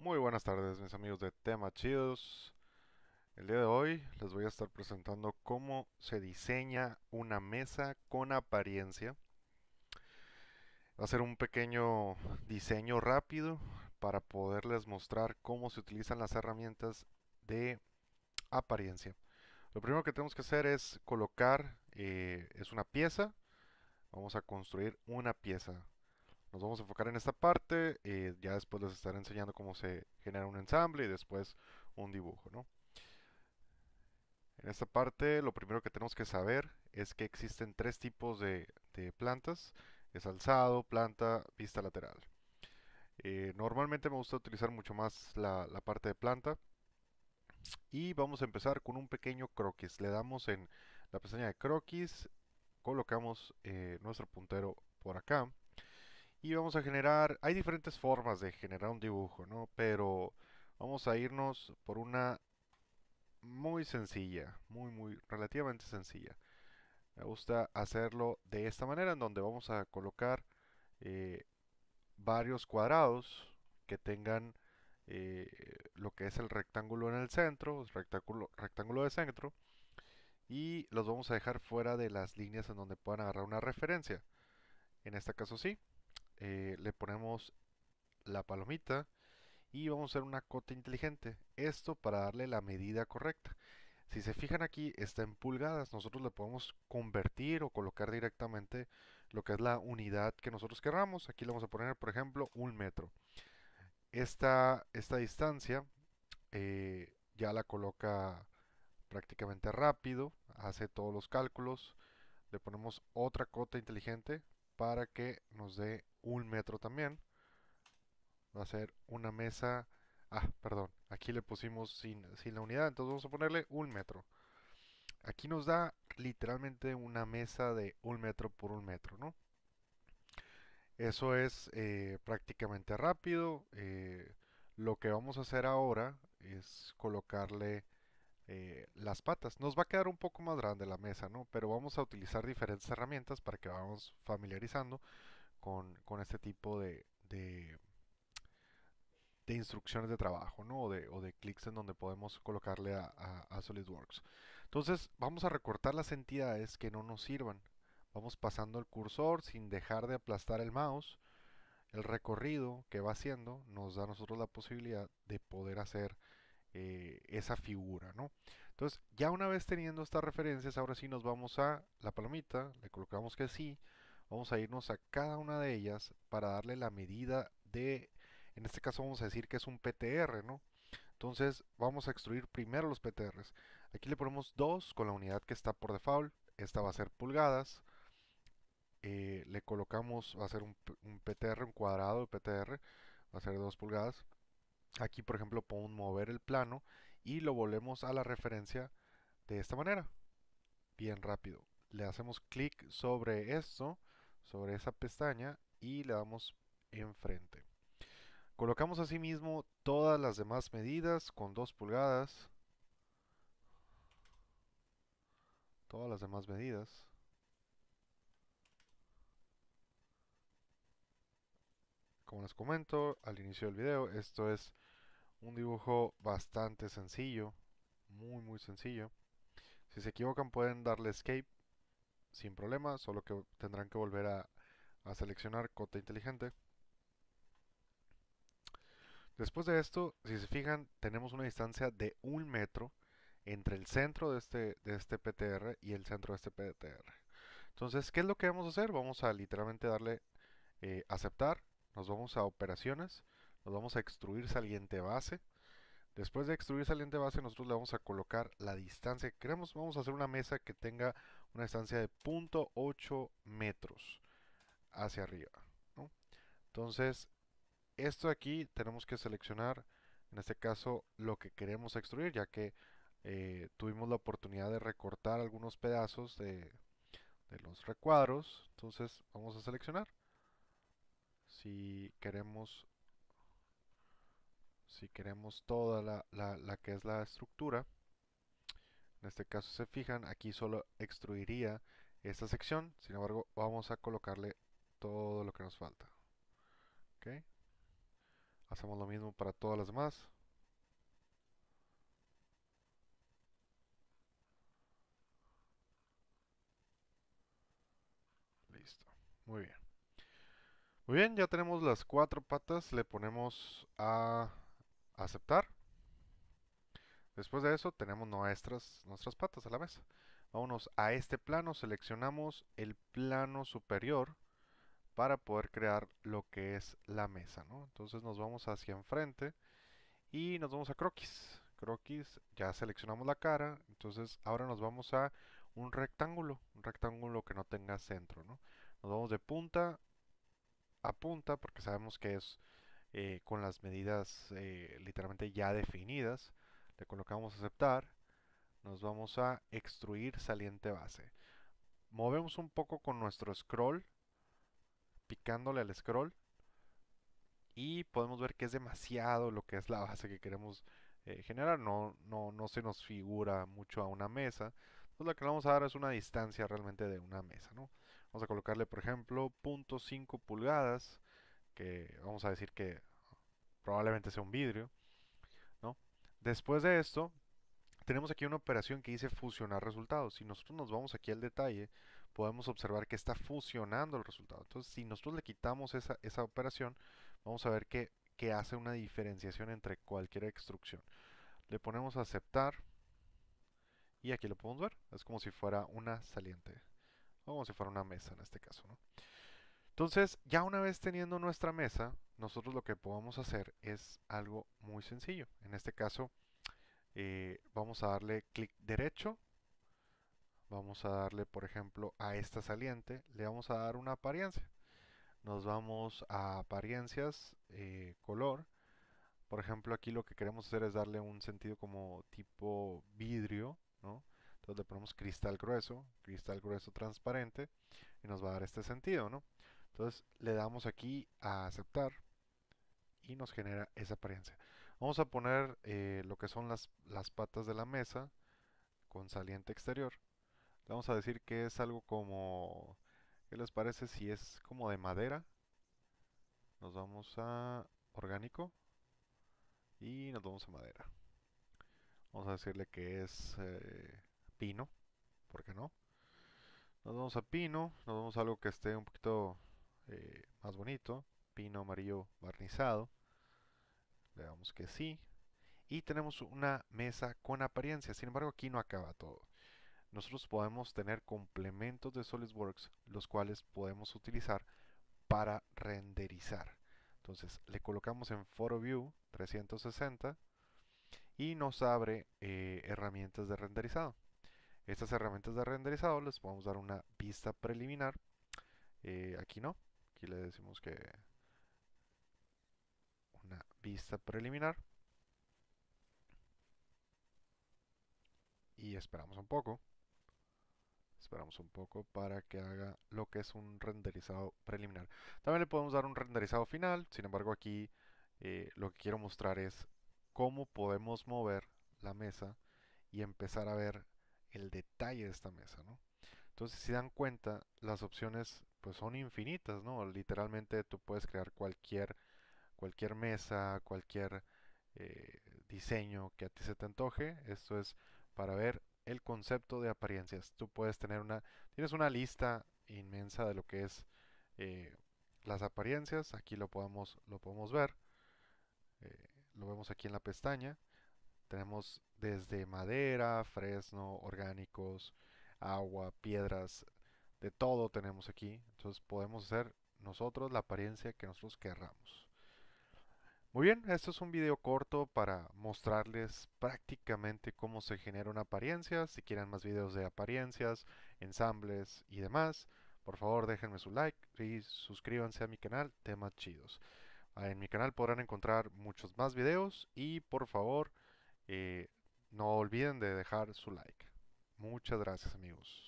Muy buenas tardes mis amigos de Tema Chidos. El día de hoy les voy a estar presentando cómo se diseña una mesa con apariencia. Va a ser un pequeño diseño rápido para poderles mostrar cómo se utilizan las herramientas de apariencia. Lo primero que tenemos que hacer es colocar, eh, es una pieza, vamos a construir una pieza nos vamos a enfocar en esta parte. Eh, ya después les estaré enseñando cómo se genera un ensamble y después un dibujo, En esta parte lo primero que tenemos que saber es que existen tres tipos de, plantas. Es alzado, planta, vista lateral. Eh, normalmente me gusta utilizar mucho más la, parte de planta. Y vamos a empezar con un pequeño croquis. Le damos en la pestaña de croquis, colocamos eh, nuestro puntero por acá y vamos a generar, hay diferentes formas de generar un dibujo, Pero vamos a irnos por una muy sencilla, muy, muy, relativamente sencilla. Me gusta hacerlo de esta manera, en donde vamos a colocar eh, varios cuadrados que tengan eh, lo que es el rectángulo en el centro, rectángulo, rectángulo de centro, y los vamos a dejar fuera de las líneas en donde puedan agarrar una referencia. En este caso sí, eh, le ponemos la palomita y vamos a hacer una cota inteligente. Esto para darle la medida correcta. Si se fijan aquí, está en pulgadas. Nosotros le podemos convertir o colocar directamente lo que es la unidad que nosotros querramos. Aquí le vamos a poner, por ejemplo, un metro. Esta, esta distancia eh, ya la coloca prácticamente rápido. Hace todos los cálculos. Le ponemos otra cota inteligente para que nos dé un metro también. Va a ser una mesa... Ah, perdón, aquí le pusimos sin, la unidad, entonces vamos a ponerle un metro. Aquí nos da literalmente una mesa de un metro por un metro, ¿no? Eso es eh, prácticamente rápido. Eh, lo que vamos a hacer ahora es colocarle eh, las patas. Nos va a quedar un poco más grande la mesa, ¿no? Pero vamos a utilizar diferentes herramientas para que vamos familiarizando con, este tipo de, de, instrucciones de trabajo, ¿no? O de, clics en donde podemos colocarle a, a SolidWorks. Entonces vamos a recortar las entidades que no nos sirvan. Vamos pasando el cursor sin dejar de aplastar el mouse. El recorrido que va haciendo nos da a nosotros la posibilidad de poder hacer eh, esa figura, ¿no? Entonces, ya una vez teniendo estas referencias, ahora sí nos vamos a la palomita, le colocamos que sí, vamos a irnos a cada una de ellas para darle la medida de, en este caso vamos a decir que es un PTR, ¿no? Entonces, vamos a extruir primero los PTRs. Aquí le ponemos 2 con la unidad que está por default, esta va a ser pulgadas, eh, le colocamos, va a ser un, un PTR, un cuadrado de PTR, va a ser 2 pulgadas Aquí, por ejemplo, podemos mover el plano y lo volvemos a la referencia de esta manera. Bien rápido. Le hacemos clic sobre esto, sobre esa pestaña y le damos enfrente. Colocamos asimismo todas las demás medidas con dos pulgadas. Todas las demás medidas. les comento al inicio del video, esto es un dibujo bastante sencillo, muy muy sencillo. Si se equivocan pueden darle escape sin problema, solo que tendrán que volver a, seleccionar cota inteligente. Después de esto, si se fijan, tenemos una distancia de un metro entre el centro de este, de este PTR y el centro de este PTR. Entonces, ¿qué es lo que vamos a hacer? Vamos a literalmente darle eh, aceptar nos vamos a operaciones, nos vamos a extruir saliente base. Después de extruir saliente base, nosotros le vamos a colocar la distancia que queremos. Vamos a hacer una mesa que tenga una distancia de 0.8 metros hacia arriba. Entonces, esto aquí tenemos que seleccionar, en este caso, lo que queremos extruir, ya que eh, tuvimos la oportunidad de recortar algunos pedazos de los recuadros. Entonces, vamos a seleccionar si queremos si queremos toda la, la, la, que es la estructura en este caso se fijan aquí solo extruiría esta sección sin embargo vamos a colocarle todo lo que nos falta hacemos lo mismo para todas las demás listo muy bien muy bien, ya tenemos las cuatro patas, le ponemos a aceptar. Después de eso tenemos nuestras, nuestras patas a la mesa. Vámonos a este plano, seleccionamos el plano superior para poder crear lo que es la mesa. Entonces nos vamos hacia enfrente y nos vamos a croquis. Croquis, ya seleccionamos la cara, entonces ahora nos vamos a un rectángulo, un rectángulo que no tenga centro. ¿no? Nos vamos de punta apunta, porque sabemos que es eh, con las medidas eh, literalmente ya definidas. Le colocamos aceptar. Nos vamos a extruir saliente base. Movemos un poco con nuestro scroll, picándole al scroll. Y podemos ver que es demasiado lo que es la base que queremos eh, generar. No, no, no se nos figura mucho a una mesa. Entonces lo que le vamos a dar es una distancia realmente de una mesa. ¿no? Vamos a colocarle, por ejemplo, 0.5 pulgadas, que vamos a decir que probablemente sea un vidrio. ¿no? Después de esto, tenemos aquí una operación que dice fusionar resultados. Si nosotros nos vamos aquí al detalle, podemos observar que está fusionando el resultado. Entonces, si nosotros le quitamos esa, operación, vamos a ver que, hace una diferenciación entre cualquier extrucción. Le ponemos aceptar y aquí lo podemos ver. Es como si fuera una saliente vamos a si fuera una mesa en este caso. Entonces, ya una vez teniendo nuestra mesa, nosotros lo que podemos hacer es algo muy sencillo. En este caso, eh, vamos a darle clic derecho. Vamos a darle, por ejemplo, a esta saliente, le vamos a dar una apariencia. Nos vamos a apariencias, eh, color. Por ejemplo, aquí lo que queremos hacer es darle un sentido como tipo vidrio, ¿no? Entonces le ponemos cristal grueso, cristal grueso transparente y nos va a dar este sentido, ¿no? Entonces le damos aquí a aceptar y nos genera esa apariencia. Vamos a poner eh, lo que son las, patas de la mesa con saliente exterior. vamos a decir que es algo como... ¿Qué les parece si es como de madera? Nos vamos a orgánico y nos vamos a madera. Vamos a decirle que es eh, Pino. ¿Por qué no? Nos vamos a Pino. Nos vamos a algo que esté un poquito eh, más bonito. Pino amarillo barnizado. Le damos que sí. Y tenemos una mesa con apariencia. Sin embargo, aquí no acaba todo. Nosotros podemos tener complementos de SolidWorks, los cuales podemos utilizar para renderizar. Entonces le colocamos en Photo View 360 y nos abre eh, herramientas de renderizado. Estas herramientas de renderizado les podemos dar una vista preliminar. Eh, aquí no, aquí le decimos que una vista preliminar. Y esperamos un poco. Esperamos un poco para que haga lo que es un renderizado preliminar. También le podemos dar un renderizado final. Sin embargo, aquí eh, lo que quiero mostrar es cómo podemos mover la mesa y empezar a ver el detalle de esta mesa, ¿no? Entonces, si dan cuenta, las opciones pues son infinitas, ¿no? Literalmente tú puedes crear cualquier, cualquier mesa, cualquier eh, diseño que a ti se te antoje. Esto es para ver el concepto de apariencias. Tú puedes tener una, tienes una lista inmensa de lo que es eh, las apariencias. Aquí lo podemos, lo podemos ver. Eh, lo vemos aquí en la pestaña. Tenemos desde madera, fresno, orgánicos, agua, piedras, de todo tenemos aquí. Entonces podemos hacer nosotros la apariencia que nosotros querramos. Muy bien, esto es un video corto para mostrarles prácticamente cómo se genera una apariencia. Si quieren más videos de apariencias, ensambles y demás, por favor déjenme su like y suscríbanse a mi canal Temas Chidos. En mi canal podrán encontrar muchos más videos y por favor... Eh, no olviden de dejar su like. Muchas gracias amigos.